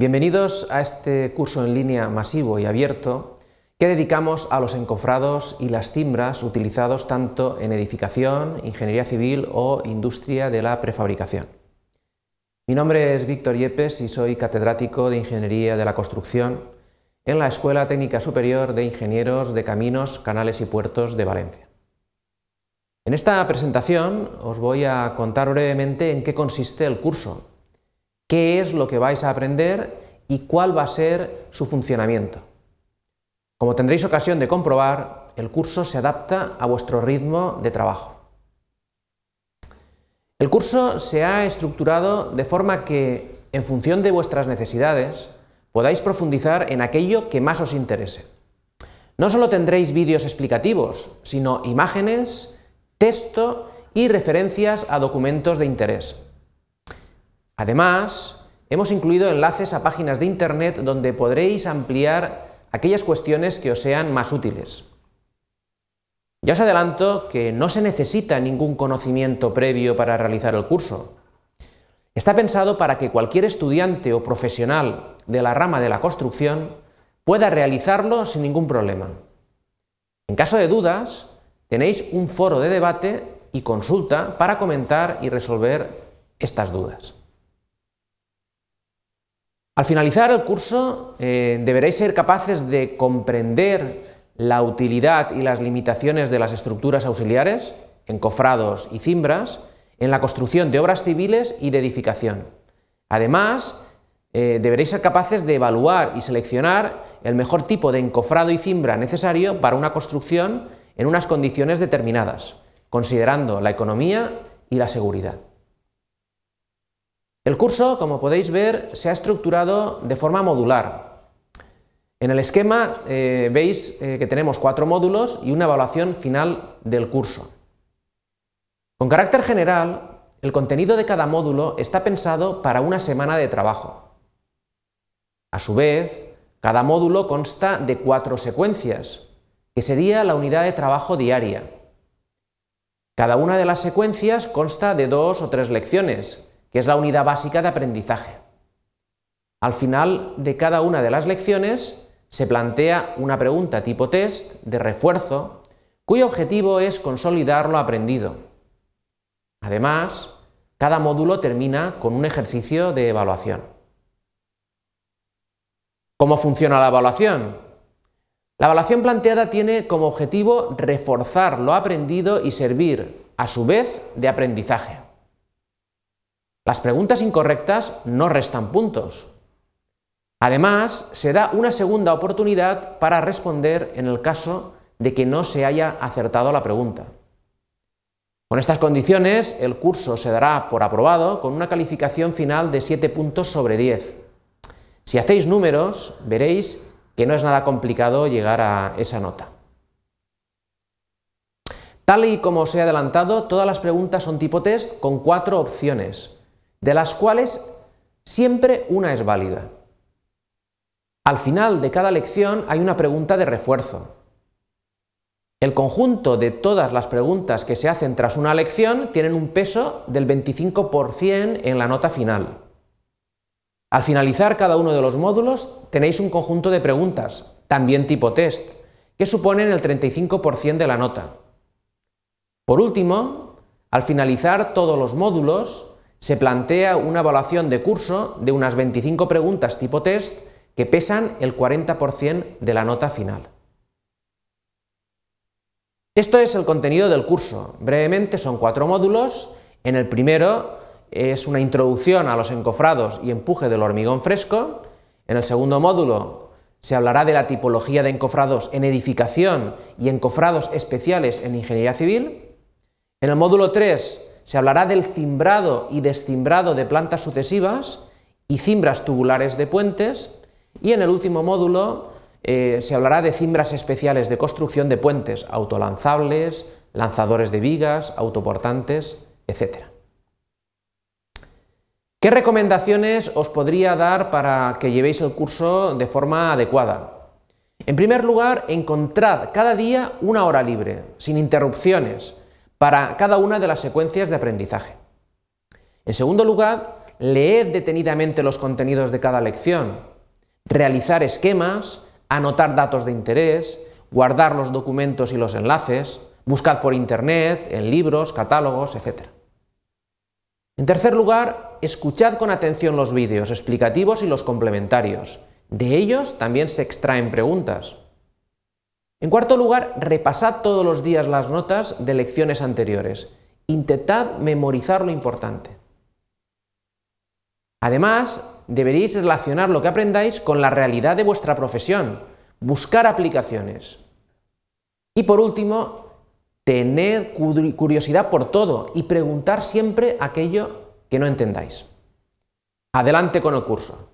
Bienvenidos a este curso en línea masivo y abierto que dedicamos a los encofrados y las cimbras utilizados tanto en edificación, ingeniería civil o industria de la prefabricación. Mi nombre es Víctor Yepes y soy catedrático de Ingeniería de la Construcción en la Escuela Técnica Superior de Ingenieros de Caminos, Canales y Puertos de Valencia. En esta presentación os voy a contar brevemente en qué consiste el curso qué es lo que vais a aprender y cuál va a ser su funcionamiento. Como tendréis ocasión de comprobar, el curso se adapta a vuestro ritmo de trabajo. El curso se ha estructurado de forma que, en función de vuestras necesidades, podáis profundizar en aquello que más os interese. No solo tendréis vídeos explicativos, sino imágenes, texto y referencias a documentos de interés. Además, hemos incluido enlaces a páginas de Internet donde podréis ampliar aquellas cuestiones que os sean más útiles. Ya os adelanto que no se necesita ningún conocimiento previo para realizar el curso. Está pensado para que cualquier estudiante o profesional de la rama de la construcción pueda realizarlo sin ningún problema. En caso de dudas, tenéis un foro de debate y consulta para comentar y resolver estas dudas. Al finalizar el curso eh, deberéis ser capaces de comprender la utilidad y las limitaciones de las estructuras auxiliares, encofrados y cimbras, en la construcción de obras civiles y de edificación. Además, eh, deberéis ser capaces de evaluar y seleccionar el mejor tipo de encofrado y cimbra necesario para una construcción en unas condiciones determinadas, considerando la economía y la seguridad. El curso, como podéis ver, se ha estructurado de forma modular. En el esquema eh, veis eh, que tenemos cuatro módulos y una evaluación final del curso. Con carácter general, el contenido de cada módulo está pensado para una semana de trabajo. A su vez, cada módulo consta de cuatro secuencias, que sería la unidad de trabajo diaria. Cada una de las secuencias consta de dos o tres lecciones, que es la unidad básica de aprendizaje. Al final de cada una de las lecciones se plantea una pregunta tipo test de refuerzo cuyo objetivo es consolidar lo aprendido. Además, cada módulo termina con un ejercicio de evaluación. ¿Cómo funciona la evaluación? La evaluación planteada tiene como objetivo reforzar lo aprendido y servir, a su vez, de aprendizaje. Las preguntas incorrectas no restan puntos. Además, se da una segunda oportunidad para responder en el caso de que no se haya acertado la pregunta. Con estas condiciones, el curso se dará por aprobado con una calificación final de 7 puntos sobre 10. Si hacéis números, veréis que no es nada complicado llegar a esa nota. Tal y como os he adelantado, todas las preguntas son tipo test con cuatro opciones de las cuales siempre una es válida. Al final de cada lección hay una pregunta de refuerzo. El conjunto de todas las preguntas que se hacen tras una lección tienen un peso del 25% en la nota final. Al finalizar cada uno de los módulos tenéis un conjunto de preguntas, también tipo test, que suponen el 35% de la nota. Por último, al finalizar todos los módulos, se plantea una evaluación de curso de unas 25 preguntas tipo test que pesan el 40% de la nota final. Esto es el contenido del curso. Brevemente son cuatro módulos. En el primero es una introducción a los encofrados y empuje del hormigón fresco. En el segundo módulo se hablará de la tipología de encofrados en edificación y encofrados especiales en ingeniería civil. En el módulo 3 se hablará del cimbrado y descimbrado de plantas sucesivas y cimbras tubulares de puentes, y en el último módulo eh, se hablará de cimbras especiales de construcción de puentes, autolanzables, lanzadores de vigas, autoportantes, etc. ¿Qué recomendaciones os podría dar para que llevéis el curso de forma adecuada? En primer lugar, encontrad cada día una hora libre, sin interrupciones, para cada una de las secuencias de aprendizaje. En segundo lugar, leed detenidamente los contenidos de cada lección, realizar esquemas, anotar datos de interés, guardar los documentos y los enlaces, buscar por Internet, en libros, catálogos, etc. En tercer lugar, escuchad con atención los vídeos explicativos y los complementarios. De ellos también se extraen preguntas. En cuarto lugar, repasad todos los días las notas de lecciones anteriores. Intentad memorizar lo importante. Además, deberéis relacionar lo que aprendáis con la realidad de vuestra profesión, buscar aplicaciones. Y por último, tened curiosidad por todo y preguntar siempre aquello que no entendáis. Adelante con el curso.